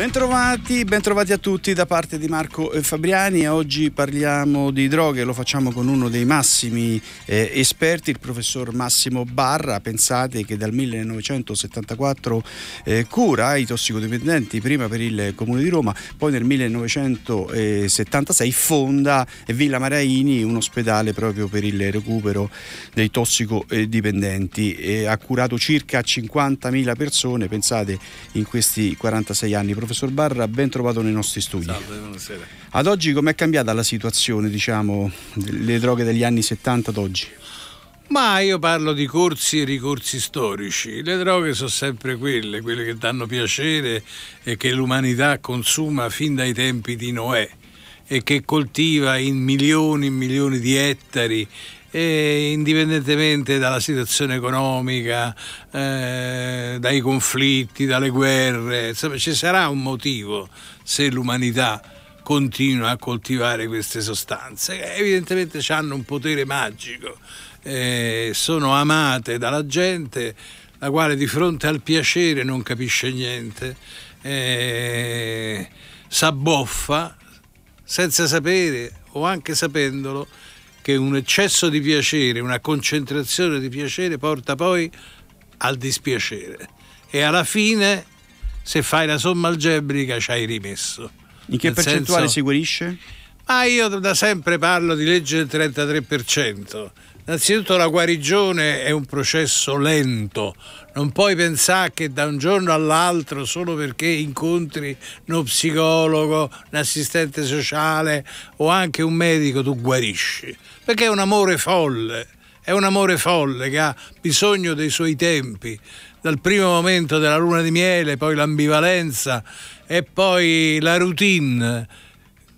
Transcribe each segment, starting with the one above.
Bentrovati, bentrovati a tutti da parte di Marco eh, Fabriani. Oggi parliamo di droghe, lo facciamo con uno dei massimi eh, esperti, il professor Massimo Barra. Pensate che dal 1974 eh, cura i tossicodipendenti, prima per il Comune di Roma, poi nel 1976 fonda Villa Maraini, un ospedale proprio per il recupero dei tossicodipendenti. E eh, ha curato circa 50.000 persone, pensate, in questi 46 anni professor Barra, ben trovato nei nostri studi. Salve, buonasera. Ad oggi com'è cambiata la situazione, diciamo, delle droghe degli anni 70 ad oggi? Ma io parlo di corsi e ricorsi storici. Le droghe sono sempre quelle, quelle che danno piacere e che l'umanità consuma fin dai tempi di Noè e che coltiva in milioni e milioni di ettari e indipendentemente dalla situazione economica, eh, dai conflitti, dalle guerre, insomma ci sarà un motivo se l'umanità continua a coltivare queste sostanze evidentemente hanno un potere magico, eh, sono amate dalla gente la quale di fronte al piacere non capisce niente, eh, s'abboffa senza sapere o anche sapendolo che un eccesso di piacere, una concentrazione di piacere porta poi al dispiacere e alla fine se fai la somma algebrica ci hai rimesso. In che Nel percentuale senso, si guarisce? Ma io da sempre parlo di legge del 33%. Innanzitutto la guarigione è un processo lento, non puoi pensare che da un giorno all'altro solo perché incontri uno psicologo, un assistente sociale o anche un medico tu guarisci, perché è un amore folle, è un amore folle che ha bisogno dei suoi tempi, dal primo momento della luna di miele, poi l'ambivalenza e poi la routine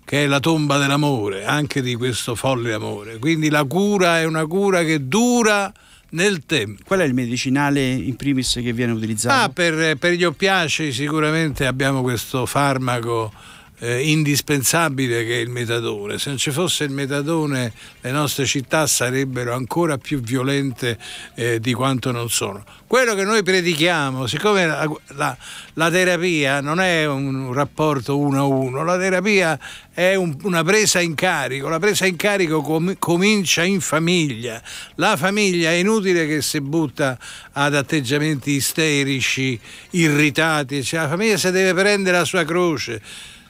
che è la tomba dell'amore, anche di questo folle amore. Quindi la cura è una cura che dura nel tempo. Qual è il medicinale in primis che viene utilizzato? Ah, per, per gli oppiaci sicuramente abbiamo questo farmaco eh, indispensabile che il metadone. Se non ci fosse il metadone le nostre città sarebbero ancora più violente eh, di quanto non sono. Quello che noi predichiamo, siccome la, la, la terapia non è un rapporto uno a uno, la terapia è un, una presa in carico, la presa in carico com comincia in famiglia, la famiglia è inutile che si butta ad atteggiamenti isterici, irritati, cioè, la famiglia si deve prendere la sua croce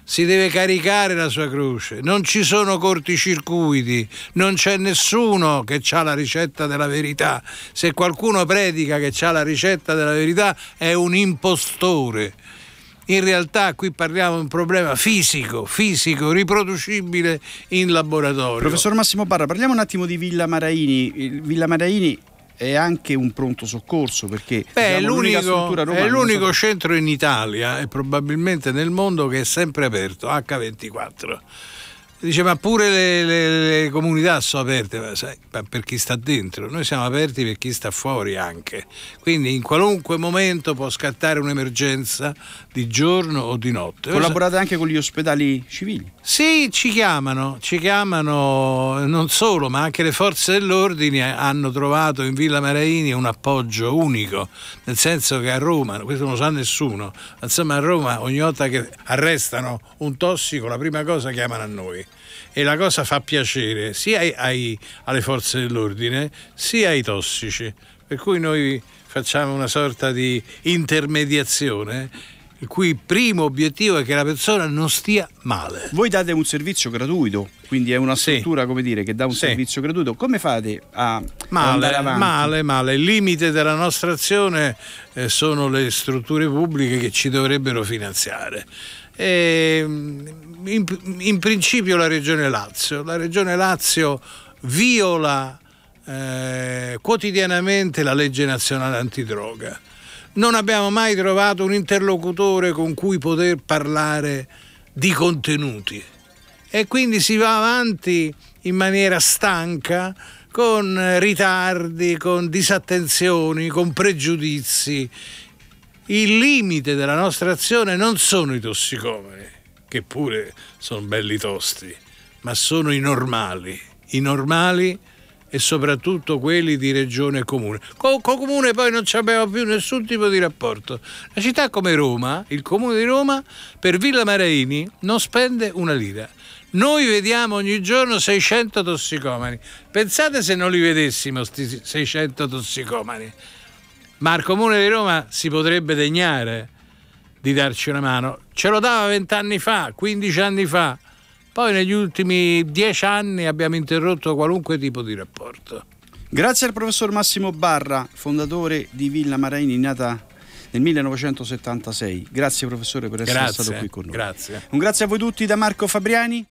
si deve caricare la sua croce, non ci sono corticircuiti, non c'è nessuno che ha la ricetta della verità. Se qualcuno predica che ha la ricetta della verità è un impostore. In realtà qui parliamo di un problema fisico, fisico, riproducibile in laboratorio. Professor Massimo Barra, parliamo un attimo di Villa Maraini. Villa Maraini è anche un pronto soccorso perché Beh, diciamo, è l'unico, è l'unico so... centro in Italia e probabilmente nel mondo che è sempre aperto H24 Dice, ma pure le, le, le comunità sono aperte, ma sai, per chi sta dentro, noi siamo aperti per chi sta fuori anche. Quindi in qualunque momento può scattare un'emergenza di giorno o di notte. Collaborate anche con gli ospedali civili? Sì, ci chiamano, ci chiamano non solo, ma anche le forze dell'ordine hanno trovato in Villa Maraini un appoggio unico, nel senso che a Roma, questo non lo sa nessuno, insomma a Roma ogni volta che arrestano un tossico la prima cosa chiamano a noi e la cosa fa piacere sia ai, ai, alle forze dell'ordine sia ai tossici. Per cui noi facciamo una sorta di intermediazione il cui primo obiettivo è che la persona non stia male. Voi date un servizio gratuito, quindi è una struttura, sì. come dire, che dà un sì. servizio gratuito. Come fate a male, avanti? Male, male. Il limite della nostra azione eh, sono le strutture pubbliche che ci dovrebbero finanziare. E, ehm, in, in principio la Regione Lazio. La Regione Lazio viola eh, quotidianamente la legge nazionale antidroga. Non abbiamo mai trovato un interlocutore con cui poter parlare di contenuti e quindi si va avanti in maniera stanca con ritardi, con disattenzioni, con pregiudizi. Il limite della nostra azione non sono i tossicomani, che pure sono belli tosti, ma sono i normali, i normali e soprattutto quelli di regione comune. Con co comune poi non abbiamo più nessun tipo di rapporto. La città come Roma, il comune di Roma, per Villa Maraini non spende una lira. Noi vediamo ogni giorno 600 tossicomani. Pensate se non li vedessimo, questi 600 tossicomani. Ma al comune di Roma si potrebbe degnare di darci una mano. Ce lo dava vent'anni fa, 15 anni fa. Poi negli ultimi dieci anni abbiamo interrotto qualunque tipo di rapporto. Grazie al professor Massimo Barra, fondatore di Villa Maraini, nata nel 1976. Grazie professore per essere grazie, stato qui con noi. Grazie. Un grazie a voi tutti da Marco Fabriani.